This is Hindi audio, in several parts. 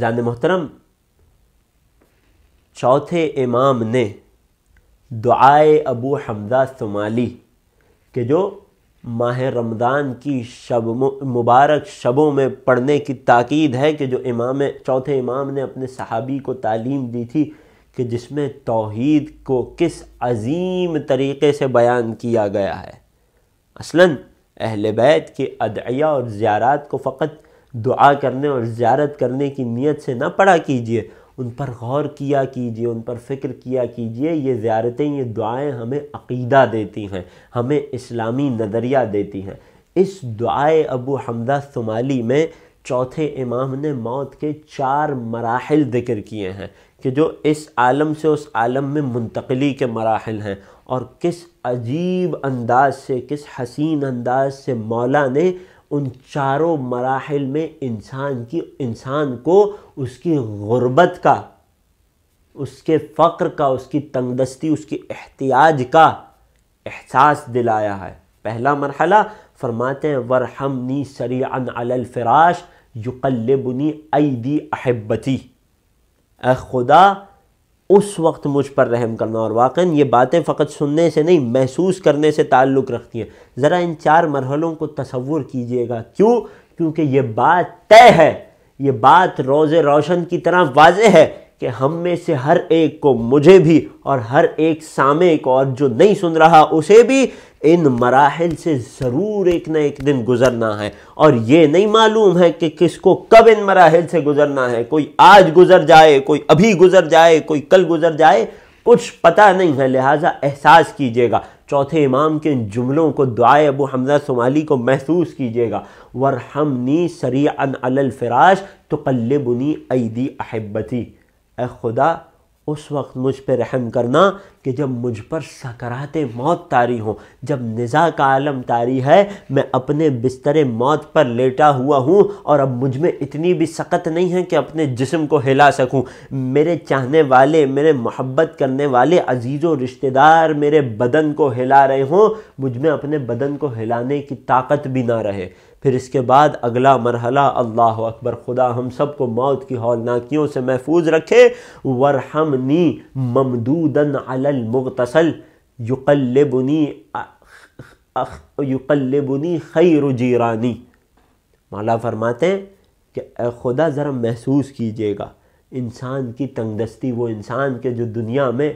जान मोहतरम चौथे इमाम ने दुआए अबू हमदा सोमाली के जो माह रमदान की शब मुबारक शबों में पढ़ने की ताकीद है कि जो इमाम चौथे इमाम ने अपने सहाबी को तालीम दी थी कि जिसमें तोहद को किस अजीम तरीके से बयान किया गया है असला अहल बैत के अदया और ज़्यारत को फ़कत दुआ करने और ज़्यारत करने की नीयत से ना पढ़ा कीजिए उन पर गौर किया कीजिए उन पर फ़िक्र किया कीजिए ये ज़्यारतें ये दुआएँ हमें अकीदा देती हैं हमें इस्लामी नज़रिया देती हैं इस दुआए अबू हमदा शुमाली में चौथे इमाम ने मौत के चार मराहल जिक्र किए हैं कि जो इस आलम से उस आलम में मुंतकली के मराहल हैं और किस अजीब अंदाज से किस हसीन अंदाज से मौला ने उन चारों मराहल में इंसान की इंसान को उसकी गुर्बत का उसके फ़क्र का उसकी तंगदस्ती उसकी एहतियाज का एहसास दिलाया है पहला मरहला फरमाते हैं वरहमनी सरियान अलफराश युकलबनी दी अहब्बती खुदा उस वक्त मुझ पर रहम करना और वाकन ये बातें फ़कत सुनने से नहीं महसूस करने से ताल्लुक़ रखती हैं ज़रा इन चार मरहलों को तस्वुर कीजिएगा क्यों क्योंकि ये बात तय है ये बात रोज़ रोशन की तरह वाज है कि हम में से हर एक को मुझे भी और हर एक सामे को और जो नहीं सुन रहा उसे भी इन मराहल से ज़रूर एक न एक दिन गुज़रना है और ये नहीं मालूम है कि किसको कब इन मराहल से गुज़रना है कोई आज गुज़र जाए कोई अभी गुज़र जाए कोई कल गुज़र जाए कुछ पता नहीं है लिहाजा एहसास कीजिएगा चौथे इमाम के इन जुमलों को दुआए अबू हमजा सोमाली को महसूस कीजिएगा वरहमनी सरिया अन अलफराश तो कल्लबनी ऐदी अहबती ए खुदा उस वक्त मुझ पर रहम करना कि जब मुझ पर सकरात मौत तारी हो जब निज़ा का आलम तारी है मैं अपने बिस्तर मौत पर लेटा हुआ हूँ और अब मुझ में इतनी भी सकत नहीं है कि अपने जिस्म को हिला सकूँ मेरे चाहने वाले मेरे मोहब्बत करने वाले अजीज़ रिश्तेदार मेरे बदन को हिला रहे हों मुझ में अपने बदन को हिलाने की ताकत भी ना रहे फिर इसके बाद अगला मरहला अल्लाह अकबर खुदा हम सब को मौत की हौलनाकियों से महफूज रखे नी ममदूदन अलल मुगतसल युकल्लबनी युकल्लबनी खैर जीरानी माला फरमाते हैं कि ए खुदा ज़रा महसूस कीजिएगा इंसान की तंगदस्ती वो इंसान के जो दुनिया में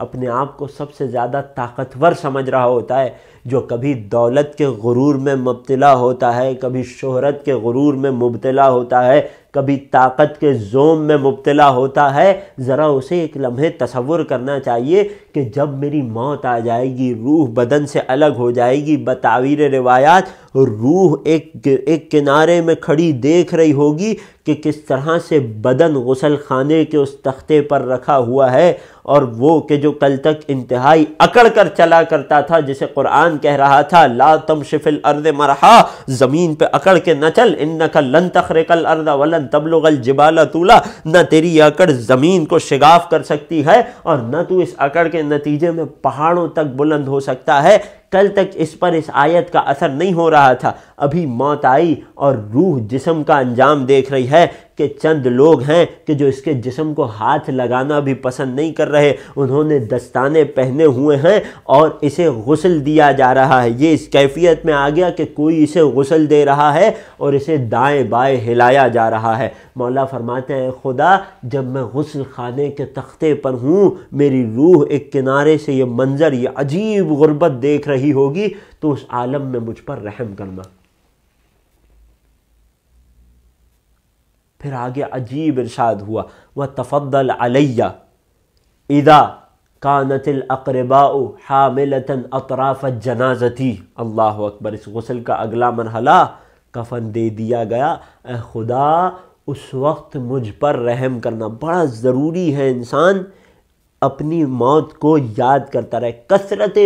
अपने आप को सबसे ज़्यादा ताकतवर समझ रहा होता है जो कभी दौलत के गुरूर में मुबतला होता है कभी शोहरत के गुरूर में मुबतला होता है कभी ताकत के जोम में मुबतला होता है ज़रा उसे एक लम्हे तस्वुर करना चाहिए कि जब मेरी मौत आ जाएगी रूह बदन से अलग हो जाएगी बतावीर रिवायात रूह एक एक किनारे में खड़ी देख रही होगी कि किस तरह से बदन गसल खाने के उस तख्ते पर रखा हुआ है और वो कि जो कल तक इंतहाई अकड़ कर चला करता था जिसे कुरान कह रहा था ला तम शिफिल अर्द मरहा ज़मीन पे अकड़ के न चल इन नकल लन तखरे कल अर्द वलन अन तबलुगल जबाला तूला न तेरी अकड़ ज़मीन को शिगाफ कर सकती है और न तू इस अकड़ के नतीजे में पहाड़ों तक बुलंद हो सकता है कल तक इस पर इस आयत का असर नहीं हो रहा था अभी मौत आई और रूह जिसम का अंजाम देख रही है के चंद लोग हैं कि जो इसके जिसम को हाथ लगाना भी पसंद नहीं कर रहे उन्होंने दस्ताने पहने हुए हैं और इसे गसल दिया जा रहा है ये इस कैफियत में आ गया कि कोई इसे गसल दे रहा है और इसे दाएं बाएं हिलाया जा रहा है मौला फरमाते हैं खुदा जब मैं गसल खाने के तख्ते पर हूँ मेरी रूह एक किनारे से ये मंज़र ये अजीब गुर्बत देख रही होगी तो उस आलम में मुझ पर रहम करना फिर आगे अजीब इरशाद हुआ वह तफ़ल अलैया इदा कानतिल अकरबाउ हामिलतन अतराफ़ जनाजती अल्लाह अकबर इस गसल का अगला मरहला कफन दे दिया गया ए खुदा उस वक्त मुझ पर रहम करना बड़ा ज़रूरी है इंसान अपनी मौत को याद करता रहे कसरत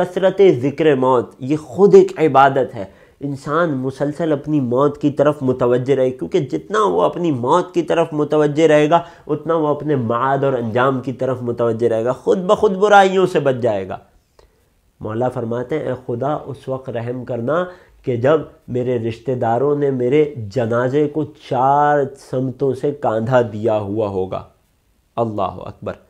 कसरत ज़िक्र मौत ये ख़ुद एक इबादत है इंसान मुसलसल अपनी मौत की तरफ मुतवज रहे क्योंकि जितना वो अपनी मौत की तरफ मुतवज रहेगा उतना वो अपने माद और अंजाम की तरफ मुतवज रहेगा ख़ुद ब खुद बुराइयों से बच जाएगा मौला फरमाते हैं खुदा उस वक्त रहम करना कि जब मेरे रिश्तेदारों ने मेरे जनाजे को चार समतों से कांधा दिया हुआ होगा अल्लाह अकबर